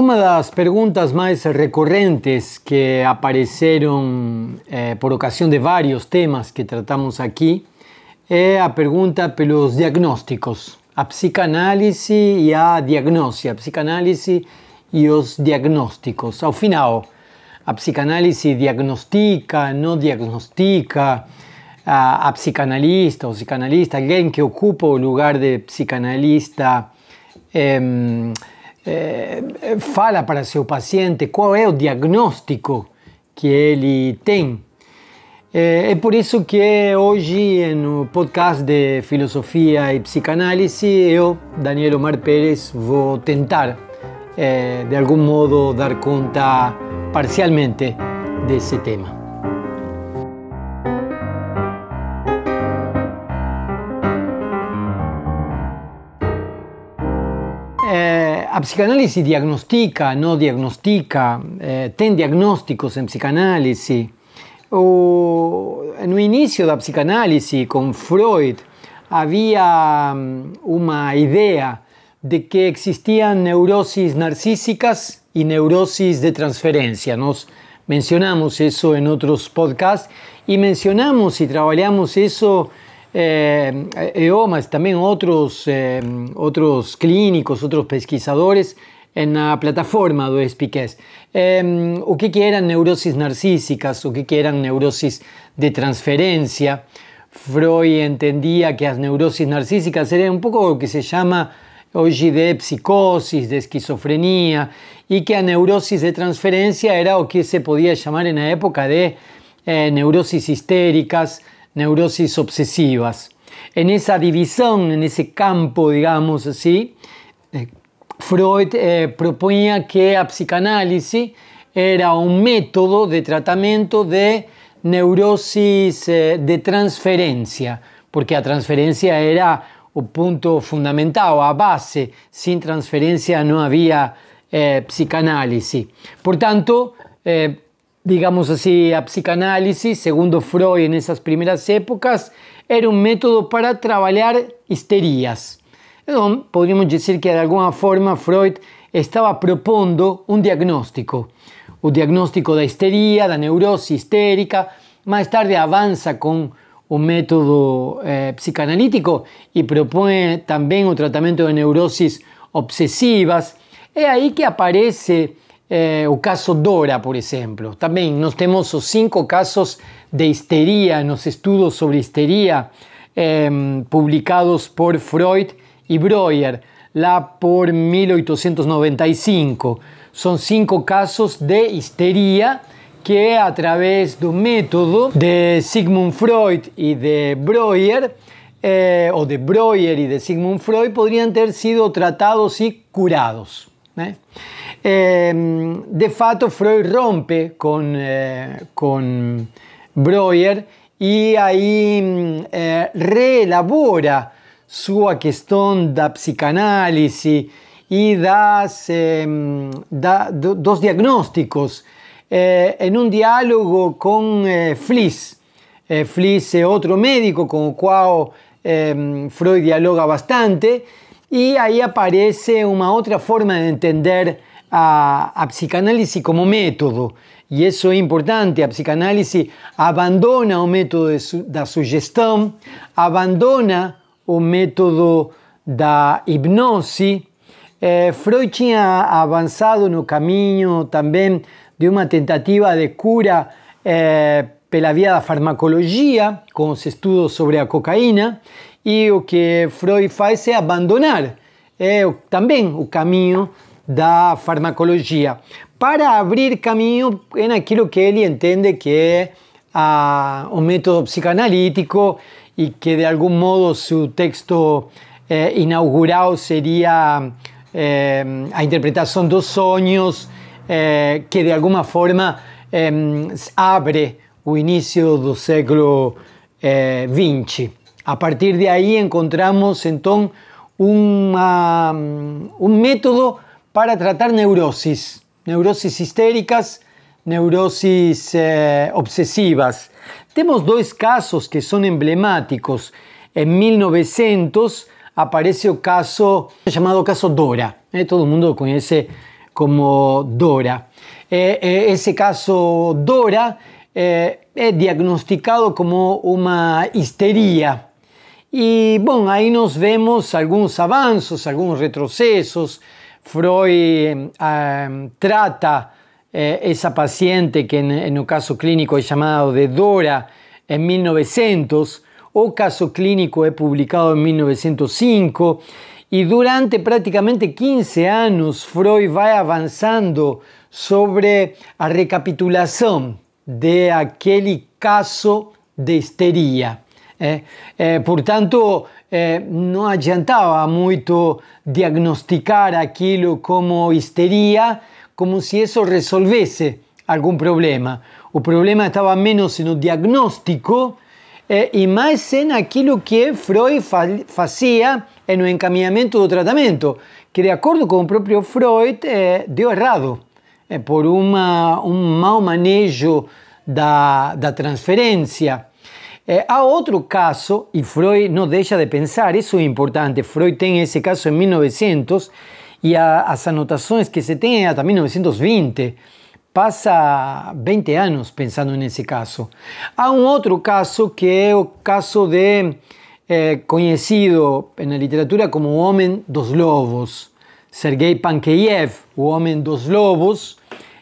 Una de las preguntas más recurrentes que aparecieron eh, por ocasión de varios temas que tratamos aquí es la pregunta los diagnósticos, a psicanálisis y a diagnóstica, la psicanálisis y los diagnósticos. Al final, a psicanálisis diagnostica, no diagnostica, a, psicanalista o psicanalista, alguien que ocupa el lugar de psicanalista. Em, Eh, fala para seu paciente qual é o diagnóstico que ele tem. Eh, é, por isso que hoje, no podcast de filosofia e psicanálise, eu, Daniel Omar Pérez, vou tentar, eh, de algum modo, dar conta parcialmente desse tema. La ah, psicanálisis diagnostica, no diagnostica, eh, ten diagnósticos en psicanálisis. O, inicio de la psicanálisis con Freud había mm, una idea de que existían neurosis narcísicas y neurosis de transferencia. Nos mencionamos eso en otros podcasts y mencionamos y trabajamos eso eh, EOMAS, también eh, otros, clínicos, otros pesquisadores en la plataforma de Eh, o que eran neurosis narcísicas, o que eran neurosis de transferencia. Freud entendía que las neurosis narcísicas eran un poco lo que se llama hoy de psicosis, de esquizofrenia, y que la neurosis de transferencia era lo que se podía llamar en la época de eh, neurosis histéricas, neurosis obsesivas. En esa división, en ese campo, digamos así, eh, Freud eh, proponía que la psicanálisis era un método de tratamiento de neurosis eh, de transferencia, porque la transferencia era un punto fundamental, a base. Sin transferencia no había psicanálisis. Por tanto, digamos así, a psicanálisis, según Freud en esas primeras épocas, era un método para trabajar histerías. podríamos decir que de alguna forma Freud estaba propondo un diagnóstico, un diagnóstico de histeria, la neurosis histérica, más tarde avanza con un método eh, psicanalítico y propone también un tratamiento de neurosis obsesivas. Es ahí que aparece eh, o caso Dora, por ejemplo también nos temos cinco casos de histeria los estudios sobre histeria em, publicados por Freud y Breuer la por 1895. son cinco casos de histeria que a través un método de Sigmund Freud y de Breuer eh, o de Breuer y de Sigmund Freud podrían ter sido tratados y curados. ¿eh? Em, de fato Freud rompe con, eh, Breuer y ahí mm, eh, reelabora su cuestión de psicanálisis y da, em, dos diagnósticos eh, en un diálogo con Fliss. Fliss es otro médico con el cual em, Freud dialoga bastante y ahí aparece una otra forma de entender a, a como método. E isso é importante, a psicanálise abandona o método su, da sugestão, abandona o método da hipnose. Eh, Freud tinha avançado no caminho também de uma tentativa de cura eh, pela via da farmacologia, com os estudos sobre a cocaína, e o que Freud faz é abandonar é, eh, também o caminho da farmacologia para abrir caminho em aquilo que ele entende que é a, o método psicanalítico e que de algum modo seu texto eh, inaugural seria eh, a interpretação dos sonhos, eh, que de alguma forma eh, abre o início do século XX. Eh, a partir de aí encontramos então uma, um método para tratar neurosis, neurosis histéricas, neurosis eh, obsesivas. Tenemos dos casos que son emblemáticos. En 1900 aparece el caso llamado caso Dora. Eh, todo el mundo conoce como Dora. Eh, ese caso Dora es diagnosticado como una histeria. Y bueno, ahí nos vemos algunos avances, algunos retrocesos, Freud em, em, trata eh, esa paciente que en, un caso clínico es llamado de Dora en 1900, o caso clínico he publicado en 1905, y durante prácticamente 15 años Freud va avanzando sobre la recapitulación de aquel caso de histeria. Eh, eh, por tanto, Eh, não adiantava muito diagnosticar aquilo como histeria, como se isso resolvesse algum problema. O problema estava menos no diagnóstico e eh, mais em aquilo que Freud fazia no encaminhamento do tratamento, que, de acordo com o próprio Freud, eh, deu errado por uma, um mau manejo da, da transferência. Eh, a otro caso, y Freud no deja de pensar, eso es importante, Freud tiene ese caso en 1900 y las anotaciones que se tienen hasta 1920, pasa 20 años pensando en ese caso. Hay un otro caso que es el caso de, eh, conocido en la literatura como Homem dos Lobos, Sergei Pankeyev, Homem dos Lobos,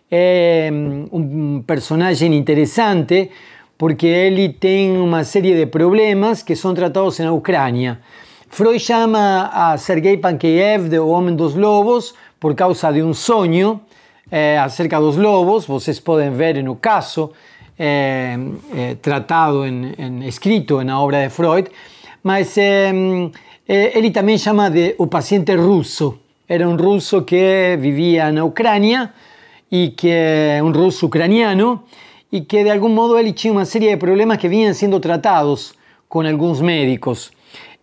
eh, un personaje interesante, porque ele tem uma série de problemas que são tratados na Ucrânia. Freud chama a Sergei Pankeyev de O Homem dos Lobos por causa de um sonho é, acerca dos lobos. Vocês podem ver no caso é, é, tratado, em, em, escrito na obra de Freud. Mas ele eh, também chama de O Paciente Russo. Era um russo que vivia na Ucrânia e que é um russo ucraniano y que de algún modo él y una serie de problemas que vienen siendo tratados con algunos médicos.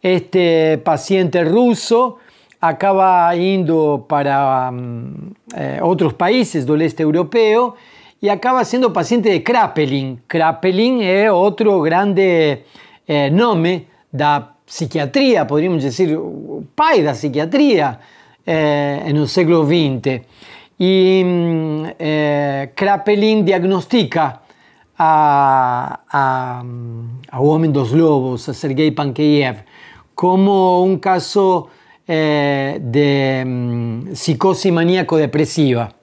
Este paciente ruso acaba yendo para mm, eh, otros países del este europeo y acaba siendo paciente de Krapelin. Krapelin es otro grande eh, nombre de psiquiatría, podríamos decir, pai la psiquiatría eh, en el siglo XX. Y mm, eh, Krapelin diagnostica a, a, a Homem dos Lobos, a Sergei Pankeyev, como un caso eh, de mm, psicosis maníaco-depresiva.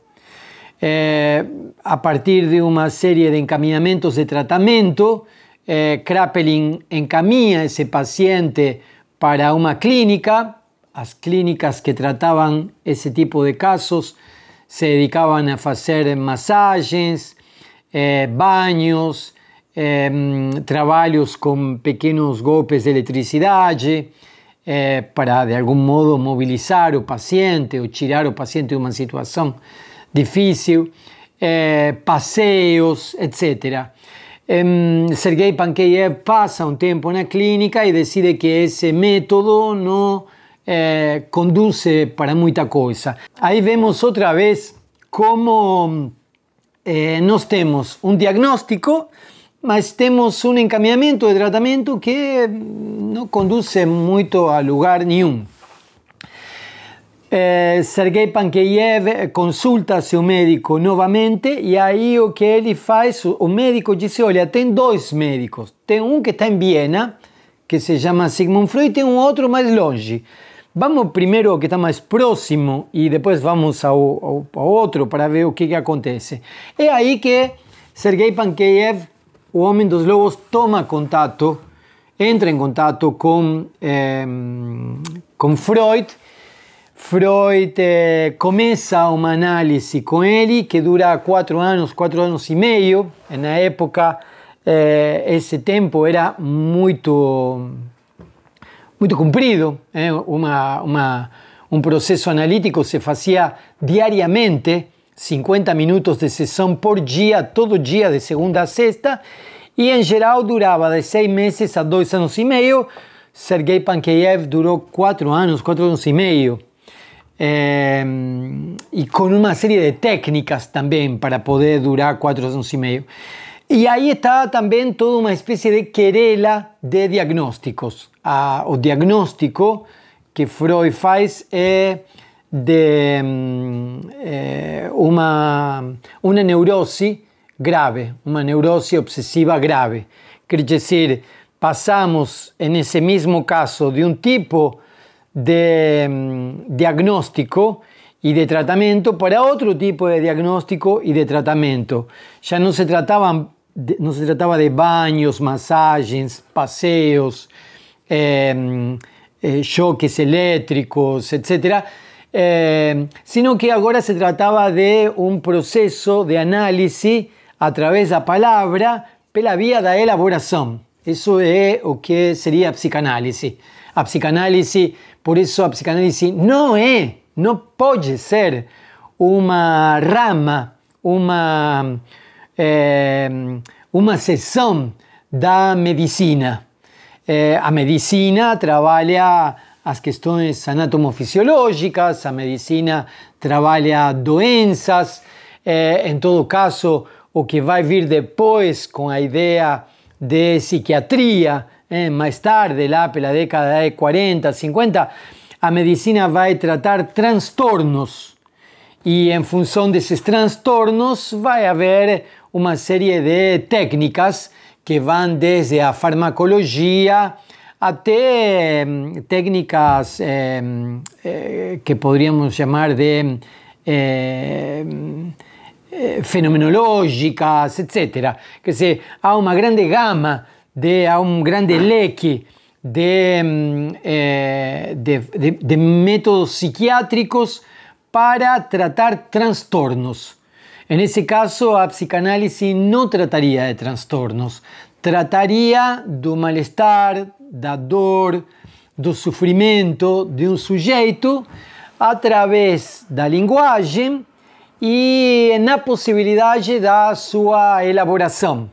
Eh, a partir de una serie de encaminamientos de tratamiento, eh, Krapelin encamina a ese paciente para una clínica, las clínicas que trataban ese tipo de casos se dedicavam a fazer massagens, eh, banhos, eh, trabalhos com pequenos golpes de eletricidade, eh, para de algum modo mobilizar o paciente ou tirar o paciente de uma situação difícil, eh, passeios, etc. Sergei Pankeyev passa um tempo na clínica e decide que esse método não é, eh, conduz para muita coisa. Aí vemos outra vez como é, eh, nós temos um diagnóstico, mas temos um encaminhamento de tratamento que não conduz muito a lugar nenhum. É, Sergei Pankeyev consulta seu médico novamente e aí o que ele faz, o médico diz, olha, tem dois médicos, tem um que está em Viena, que se chama Sigmund Freud, e tem um outro mais longe. Vamos primeiro ao que está mais próximo e depois vamos ao, ao, ao outro para ver o que, que acontece. É aí que Sergei Pankeyev, o Homem dos Lobos, toma contato, entra em contato com, é, com Freud. Freud é, eh, começa uma análise com ele que dura quatro anos, quatro anos e meio. Na época, é, eh, esse tempo era muito muito comprido, eh, uma, uma, um processo analítico se fazia diariamente, 50 minutos de sessão por dia, todo dia, de segunda a sexta, e em geral durava de seis meses a dois anos e meio. Sergei Pankeyev durou quatro anos, quatro anos e meio. É, e com uma série de técnicas também para poder durar quatro anos e meio. Y ahí está también toda una especie de querela de diagnósticos, ah, o diagnóstico que Freud hace es eh, de mm, eh, una, una neurosis grave, una neurosis obsesiva grave. Quiere decir, pasamos en ese mismo caso de un tipo de mm, diagnóstico y de tratamiento para otro tipo de diagnóstico y de tratamiento. Ya no se trataban no se trataba de baños, masajes, paseos, em, eh, choques eléctricos, etc. Em, sino que ahora se trataba de un proceso de análisis a través de la palabra pela vía la elaboración. Eso es lo que sería psicanálisis. psicanálisis, por eso la psicanálisis no es, no puede ser una rama, una... é, uma sessão da medicina. É, a medicina trabalha as questões anatomofisiológicas, a medicina trabalha doenças, é, em todo caso, o que vai vir depois com a ideia de psiquiatria, é, mais tarde, lá pela década de 40, 50, a medicina vai tratar transtornos. E em função desses transtornos vai haver una serie de técnicas que van desde la farmacología hasta em, técnicas em, eh, que podríamos llamar de em, eh, fenomenológicas, etc. Que se, hay una gran gama, de, un gran leque eh, de métodos psiquiátricos para tratar trastornos. En ese caso, a psicanálisis no trataría de trastornos, trataría do malestar, da dor, do sufrimiento de un un sujeito lenguaje da linguagem la posibilidad de su elaboración.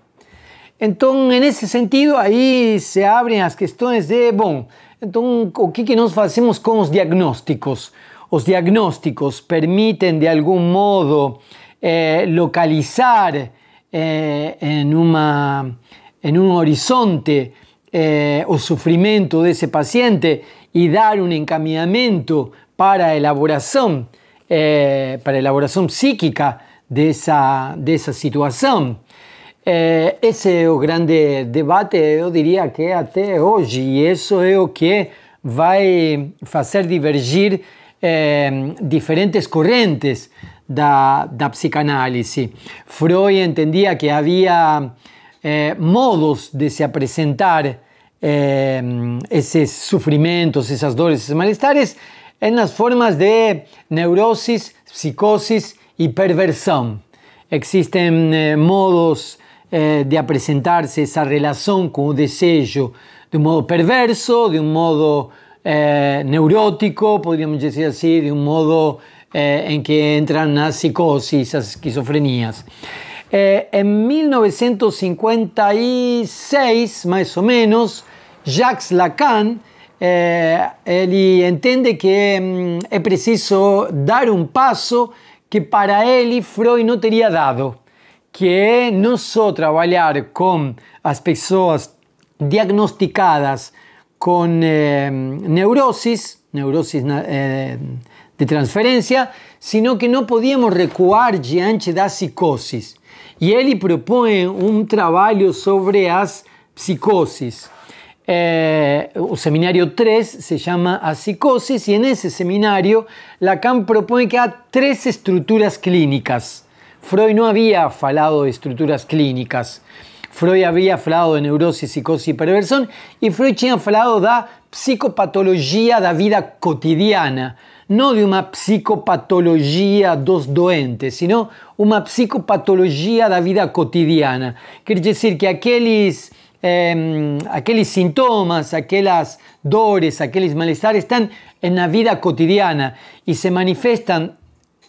Entonces, en ese sentido, ahí se abren las questões de, bom, entonces o que, que con los diagnósticos? ¿Los diagnósticos permiten de algún modo, eh, localizar eh, en, una, en un horizonte eh, o sufrimiento de ese paciente y dar un encaminamiento para elaboración, para elaboración psíquica de esa, de esa situación. ese es el grande debate, yo diría que hasta hoy, y eso es lo que a hacer divergir diferentes corrientes, da, da psicanálisis. Freud entendía que había eh, modos de se apresentar eh, esos sufrimientos esas esas dores, esos malestares en las formas de neurosis, psicosis y perversión Existen eh, modos de apresentarse esa relación con el deseo de un modo perverso, de un modo neurótico, podríamos decir así de un modo é, eh, em que entram as psicoses, as esquizofrenias. É, em 1956, mais ou menos, Jacques Lacan eh, é, ele entende que hum, é preciso dar um passo que para ele Freud não teria dado, que é não só trabalhar com as pessoas diagnosticadas com eh, neurosis, neuroses, neuroses de transferencia, sino que no podíamos recuar diante da ...y él él propone un trabajo... sobre as psicosis... ...el eh, seminario 3 se llama A psicosis y en ese seminario Lacan propone que hay tres estructuras clínicas. Freud no había hablado de estructuras clínicas. Freud había hablado de neurosis, psicosis y perversión y Freud había hablado de psicopatología de la vida cotidiana no de una psicopatología dos doentes, sino una psicopatología de la vida cotidiana. Quiere decir que aquellos, em, aquellos síntomas, aquellas dores, aquellos malestares están en la vida cotidiana y se manifiestan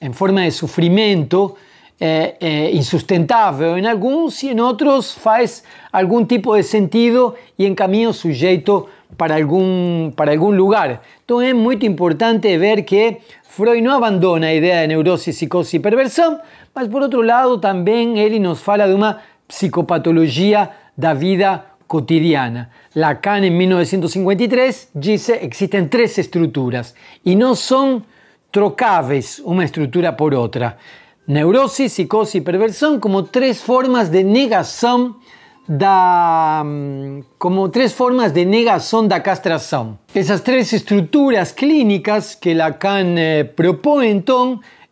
en forma de sufrimiento é, é, insustentável em alguns e em outros faz algum tipo de sentido e encaminha o sujeito para algum, para algum lugar. Então é muito importante ver que Freud não abandona a ideia de neurose, psicose e perversão, mas por outro lado também ele nos fala de uma psicopatologia da vida cotidiana. Lacan, em 1953, diz que existem três estruturas e não são trocáveis uma estrutura por outra. neurosis, psicosis y perversión como tres formas de negación da mm, como tres formas de negación da castración. Esas tres estructuras clínicas que Lacan eh, propone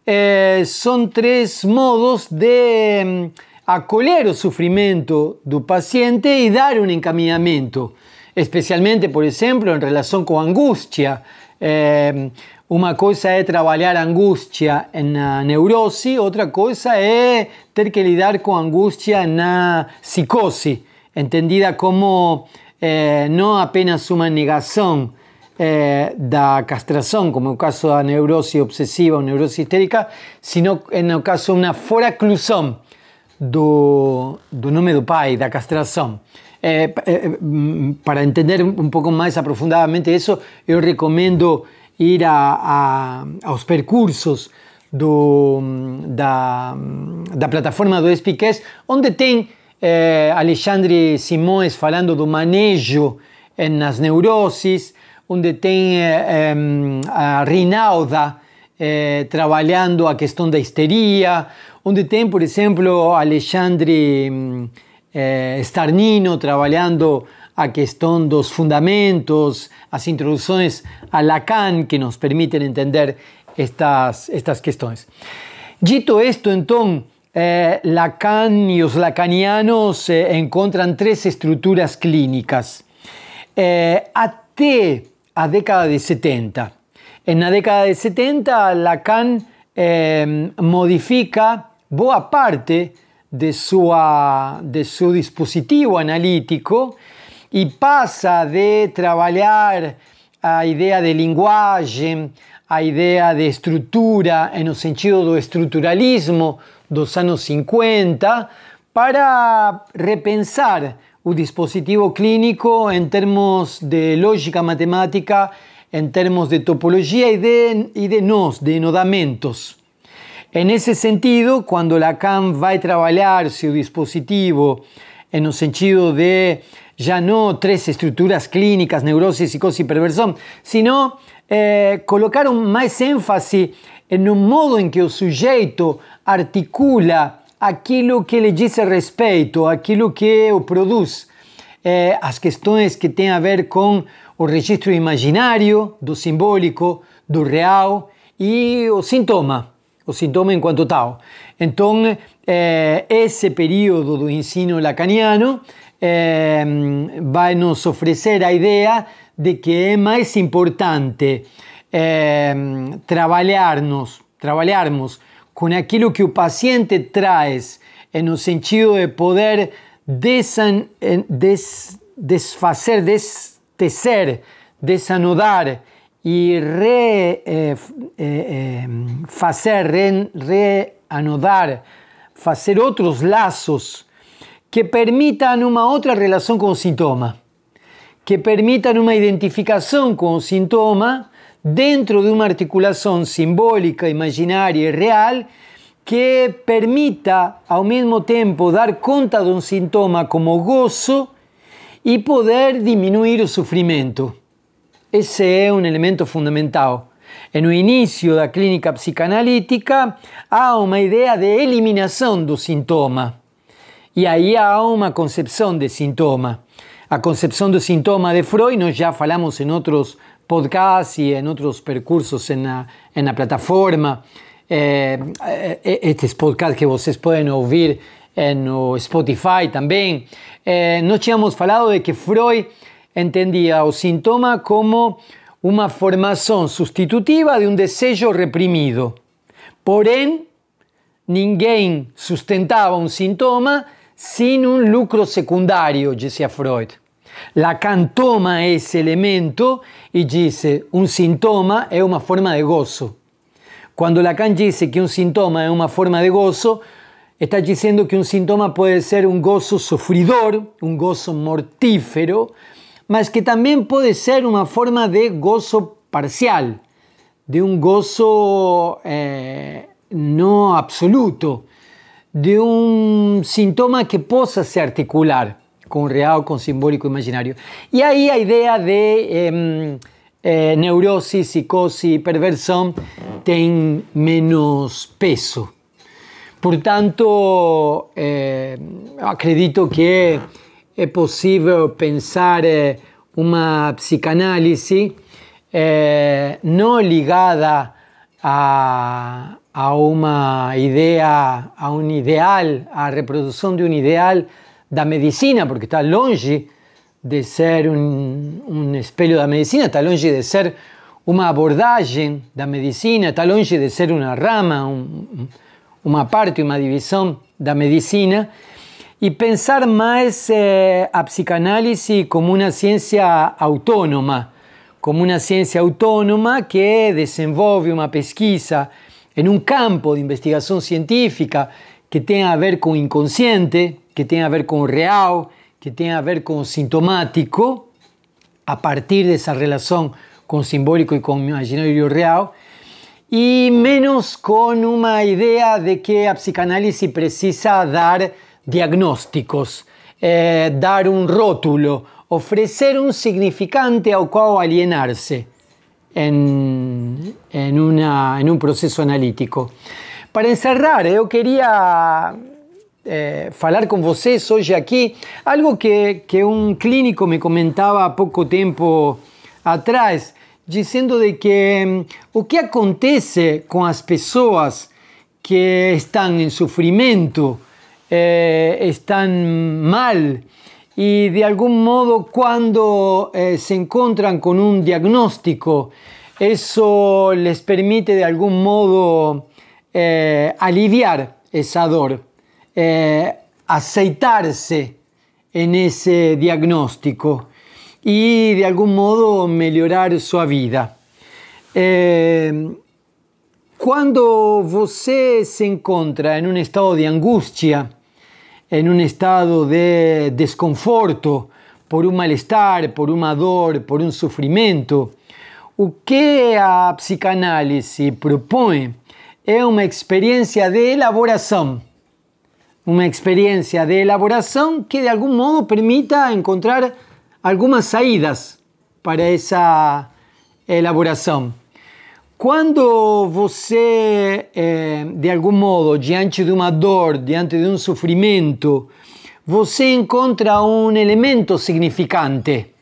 eh, son tres modos de mm, acoler el sufrimiento del paciente y dar un encaminamiento, especialmente, por ejemplo, en relación con angustia. Eh, una cosa es trabajar angustia en la neurosis, otra cosa es tener que lidiar con angustia en la psicosis, entendida como eh, no apenas una negación eh, de la castración, como el caso de la neurosis obsesiva o neurosis histérica, sino, en el caso, una una do, do nombre del pai, de la Eh, eh mm, para entender un poco más aprofundadamente eso, yo recomiendo... ir a, a, aos percursos do, da, da plataforma do SPQS, onde tem eh, Alexandre Simões falando do manejo eh, nas neuroses, onde tem eh, a Rinalda eh, trabalhando a questão da histeria, onde tem, por exemplo, Alexandre Starnino trabalhando a que están dos fundamentos, las introducciones a Lacan que nos permiten entender estas, estas cuestiones. Dito esto, entonces, eh, Lacan y los lacanianos eh, encuentran tres estructuras clínicas. Eh, até a década de 70. En la década de 70, Lacan eh, modifica ...buena parte de su dispositivo analítico y pasa de trabajar a idea de lenguaje, a idea de estructura en el sentido estructuralismo estructuralismo dos años 50, para repensar un dispositivo clínico en términos de lógica matemática, en términos de topología y de, y de nodamentos. En ese sentido, cuando Lacan va a trabajar su dispositivo en el sentido de ya no tres estructuras clínicas, neurosis, psicosis y perversión, sino eh, mais más énfase en un modo en que el sujeto articula aquilo que le dice respeito, aquilo que o produz, eh, as questões que têm a ver com o registro imaginário do simbólico, do real e o sintoma, o sintoma enquanto tal. Então, eh, esse período do ensino lacaniano Em, va a nos ofrecer la idea de que es más importante em, trabajarnos con con que el paciente trae en el sentido de poder desan, des, destecer, desanudar y re, reanudar, eh, hacer eh, em, otros lazos que permitan una otra relación con el sintoma, que permitan una identificación con el sintoma dentro de una articulación simbólica, imaginaria y real que permita al mismo tiempo dar cuenta de un síntoma como gozo y poder disminuir el sufrimiento. Ese es un elemento fundamental. En el inicio de la clínica psicanalítica, hay una idea de eliminación del sintoma. Y ahí hay una concepción de síntoma. A concepción de sintoma de Freud, nós ya falamos en otros podcasts ...y en otros percursos en la plataforma. Eh, eh, eh, este podcast podcasts que vocês pueden oír... ...en Spotify también. É, nós tínhamos falado de que Freud ...entendía o síntoma como ...una formación sustitutiva de un deseo reprimido. Porém, ninguém sustentaba un síntoma sin un lucro secundario, decía Freud. Lacan toma ese elemento y dice, un síntoma es una forma de gozo. Cuando Lacan dice que un síntoma es una forma de gozo, está diciendo que un síntoma puede ser un gozo sufridor, un gozo mortífero, mas que también puede ser una forma de gozo parcial, de un gozo eh, no absoluto, de um sintoma que possa se articular com real, com simbólico imaginário. E aí a ideia de eh, eh, neurose, psicose, perversão tem menos peso. Portanto, eh, acredito que é, é possível pensar eh, uma psicanálise eh, não ligada a, a uma ideia, a um ideal, a reprodução de um ideal da medicina, porque está longe de ser um espelho da medicina, está longe de ser uma abordagem da medicina, está longe de ser uma rama, uma una parte, uma divisão da medicina, e pensar mais eh, a psicanálise como uma ciência autónoma, como uma ciência autónoma que desenvolve uma pesquisa, en un campo de investigación científica que tenga a ver con inconsciente, que tenga a ver con real, que tenga a ver con sintomático, a partir de esa relación con simbólico y con imaginario real, y menos con una idea de que la psicanálisis precisa dar diagnósticos, eh, dar un rótulo, ofrecer un significante al cual alienarse en, un proceso analítico. Para encerrar, eh, yo quería eh, hablar con vocês hoy aquí algo que, un clínico me comentaba poco tiempo atrás, diciendo de que mm, o que acontece con las personas que están en sufrimiento, eh, están mal, y de algún modo cuando eh, se encuentran con un diagnóstico, eso les permite de algún modo eh, aliviar esa dor, eh, aceitarse en ese diagnóstico y de algún modo mejorar su vida. cuando usted se encuentra en un estado de angustia, en un estado de desconforto, por un malestar, por una dor, por un sufrimiento, O que a psicanálise propone es una experiencia de elaboración, una experiencia de elaboración que de algún modo permita encontrar algunas salidas para esa elaboración. Cuando você, eh, de algún modo, diante de una dor, diante de un um sufrimiento, você encontra un um elemento significante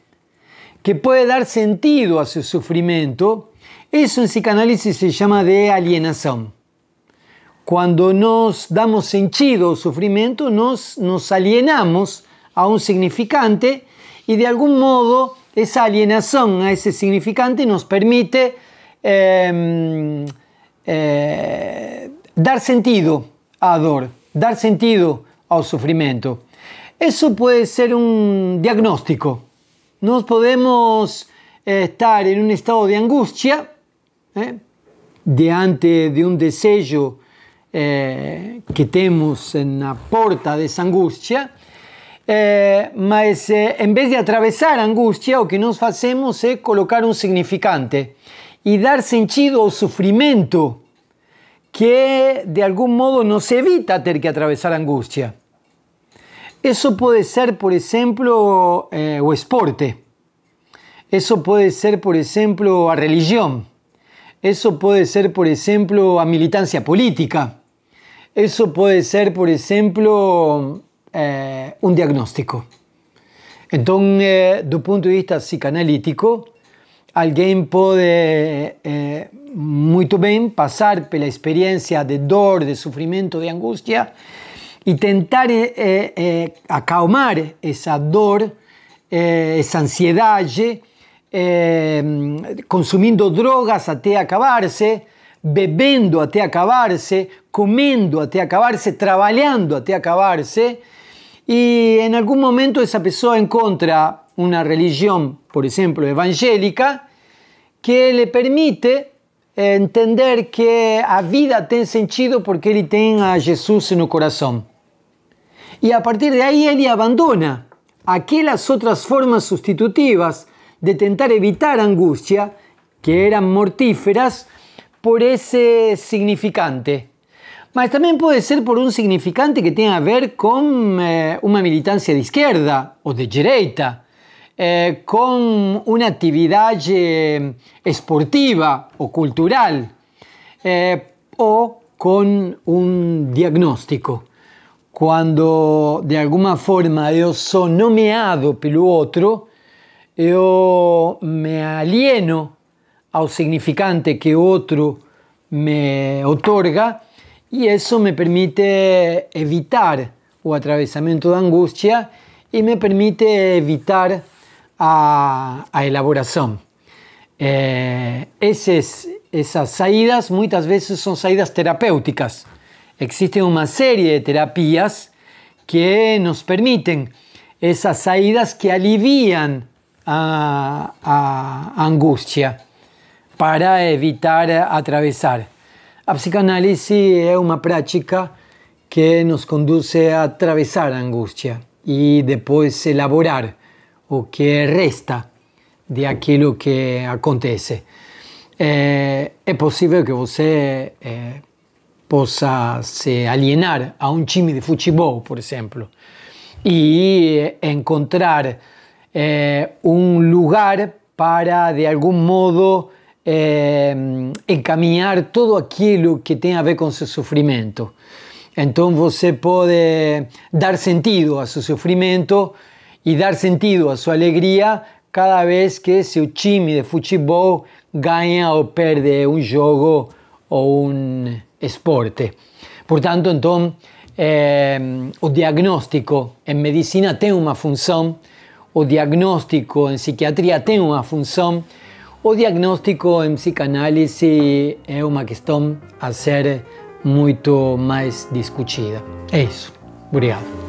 que puede dar sentido a su sufrimiento, eso en psicanálisis se llama de alienación cuando nos damos sentido o sufrimiento, nos alienamos a un significante y de algún modo, esa alienación a ese significante nos permite Em, eh, dar sentido a dor, dar sentido al sufrimiento Eso puede ser un diagnóstico. Nos podemos eh, estar en un estado de angustia ¿eh? diante de un deseo que tenemos en la porta de esa angustia, eh, en vez de atravesar angustia, lo que nos hacemos es colocar un significante. Y dar sentido o sufrimiento que de algún modo nos evita tener que atravesar angustia. Eso puede ser, por ejemplo, eh, o esporte. Eso puede ser, por ejemplo, a religión. Eso puede ser, por ejemplo, a militancia política. Eso puede ser, por ejemplo, eh, un diagnóstico. Entonces, eh, do punto de vista psicanalítico, alguien puede eh, muy bien pasar por la experiencia de dolor, de sufrimiento, de angustia y tentar eh, eh acalmar esa dolor, eh, esa ansiedad, consumiendo drogas hasta acabarse, bebiendo hasta acabarse, comiendo hasta acabarse, trabajando hasta acabarse. Y en algún momento esa persona encuentra una religión por ejemplo, evangélica, que le permite entender que a vida tiene sentido porque él tiene a Jesús en su corazón. Y a partir de ahí él abandona aquellas otras formas sustitutivas de tentar evitar angustia, que eran mortíferas por ese significante. Mas también puede ser por un significante que tiene a ver con eh, una militancia de izquierda o de derecha. Eh, con una actividad eh, esportiva o cultural eh, o con un diagnóstico. Cuando de alguna forma yo soy nomeado pelo otro yo me alieno al significante que otro me otorga y eso me permite evitar o atravesamiento de angustia y me permite evitar a, elaboración. Eh, esas, esas saídas muchas veces son saídas terapéuticas. existen una serie de terapias que nos permiten esas saídas que alivian a, angustia para evitar atravesar. la psicoanálisis es una práctica que nos conduce a atravesar angustia y después elaborar o que resta de aquilo que acontece. É, é possível que você é, possa se alienar a um time de futebol, por exemplo, e encontrar é, um lugar para, de algum modo, encaminhar tudo aquilo que tem a ver com seu sofrimento. Então você pode dar sentido a seu sofrimento y dar sentido a su alegria cada vez que seu time de futebol ganha ou perde um jogo ou um esporte. Portanto, então, eh, o diagnóstico em medicina tem uma função, o diagnóstico em psiquiatria tem uma função, o diagnóstico em psicanálise é uma questão a ser muito mais discutida. É isso. Obrigado.